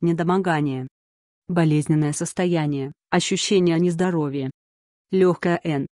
недомогание, болезненное состояние, ощущение нездоровья. Легкая Н,